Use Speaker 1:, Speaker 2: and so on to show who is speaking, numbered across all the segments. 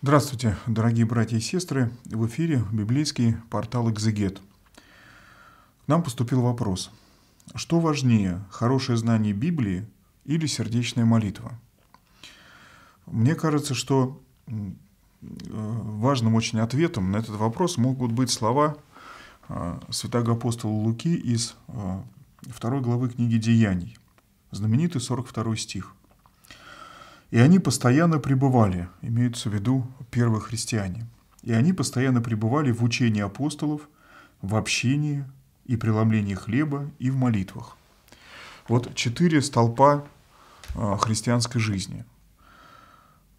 Speaker 1: Здравствуйте, дорогие братья и сестры. В эфире библейский портал «Экзегет». К нам поступил вопрос. Что важнее, хорошее знание Библии или сердечная молитва? Мне кажется, что э, важным очень ответом на этот вопрос могут быть слова э, святого апостола Луки из э, второй главы книги «Деяний», знаменитый 42 стих. И они постоянно пребывали, имеются в виду первые христиане, и они постоянно пребывали в учении апостолов, в общении и преломлении хлеба и в молитвах. Вот четыре столпа а, христианской жизни.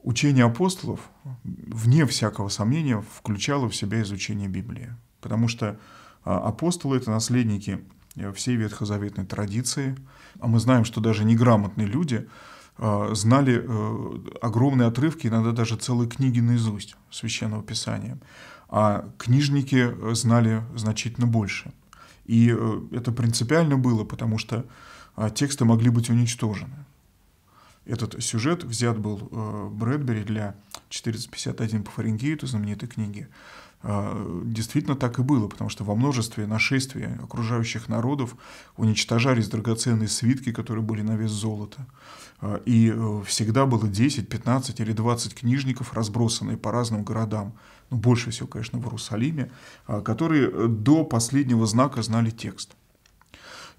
Speaker 1: Учение апостолов, вне всякого сомнения, включало в себя изучение Библии, потому что а, апостолы – это наследники э, всей ветхозаветной традиции, а мы знаем, что даже неграмотные люди – Э, знали э, огромные отрывки, иногда даже целые книги наизусть священного писания. А книжники э, знали значительно больше. И это принципиально было, потому что тексты могли быть уничтожены. Этот сюжет взят был э, Брэдбери для 451 по Фаренгейту, знаменитой книги. Э, действительно так и было, потому что во множестве нашествий окружающих народов уничтожались драгоценные свитки, которые были на вес золота. Э, и всегда было 10, 15 или 20 книжников, разбросанные по разным городам, ну, больше всего, конечно, в Иерусалиме, которые до последнего знака знали текст.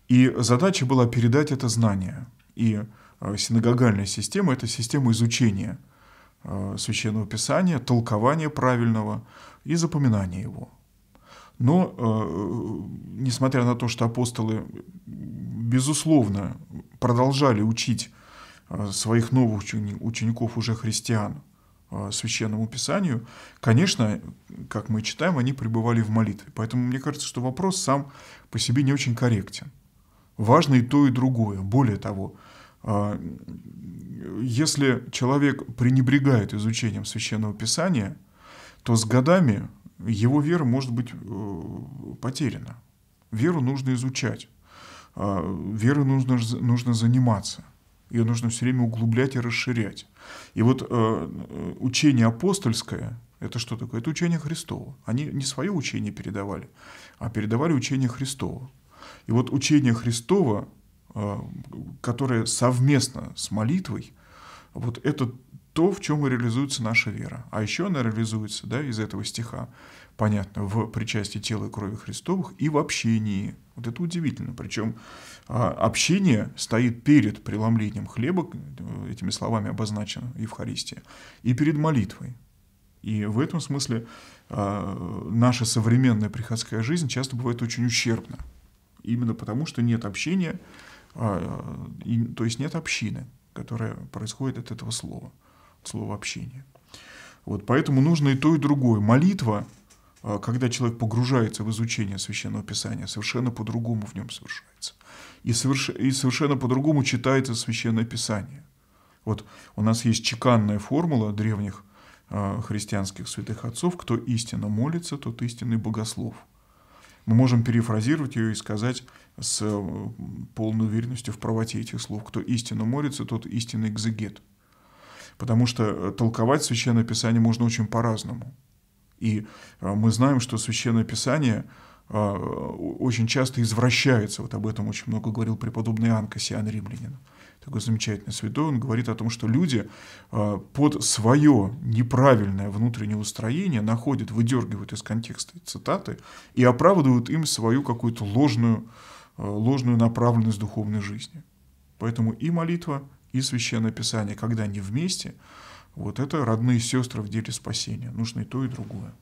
Speaker 1: И задача была передать это знание. И Э, синагогальная система – это система изучения э, Священного Писания, толкования правильного и запоминания его. Но, э, несмотря на то, что апостолы, безусловно, продолжали учить своих новых учеников, уже христиан, Священному Писанию, конечно, как мы читаем, они пребывали в молитве. Поэтому мне кажется, что вопрос сам по себе не очень корректен. Важно и то, и другое. Более того, а, если человек пренебрегает изучением священного писания, то с годами его вера может быть э, потеряна. Веру нужно изучать, а, веру нужно, нужно заниматься, ее нужно все время углублять и расширять. И вот э, учение апостольское, это что такое? Это учение Христова. Они не свое учение передавали, а передавали учение Христова. И вот учение Христова Э, которые совместно с молитвой, вот это то, в чем и реализуется наша вера. А еще она реализуется да, из этого стиха, понятно, в причастии тела и крови Христовых и в общении. Вот это удивительно. Причем а, общение стоит перед преломлением хлеба, э, этими словами обозначено Евхаристия, и перед молитвой. И в этом смысле а, наша современная приходская жизнь часто бывает очень ущербна. Именно потому, что нет общения, а, и, то есть нет общины, которая происходит от этого слова, от слова общения. Вот, поэтому нужно и то, и другое. Молитва, а, когда человек погружается в изучение Священного Писания, совершенно по-другому в нем совершается. И, соверш... и совершенно по-другому читается Священное Писание. Вот у нас есть чеканная формула древних а, христианских святых отцов, кто истинно молится, тот истинный богослов – мы можем перефразировать ее и сказать с э, полной уверенностью в правоте этих слов. Кто истинно морится, тот истинный экзегет. Потому что э, толковать Священное Писание можно очень по-разному. И э, мы знаем, что Священное Писание очень часто извращается. Вот об этом очень много говорил преподобный Иоанн Кассиан Римлянин такой замечательный святой, он говорит о том, что люди э, под свое неправильное внутреннее устроение находят, выдергивают из контекста цитаты и оправдывают им свою какую-то ложную, э, ложную направленность духовной жизни. Поэтому и молитва, и священное писание, когда они вместе, вот это родные сестры в деле спасения. Нужно и то, и другое.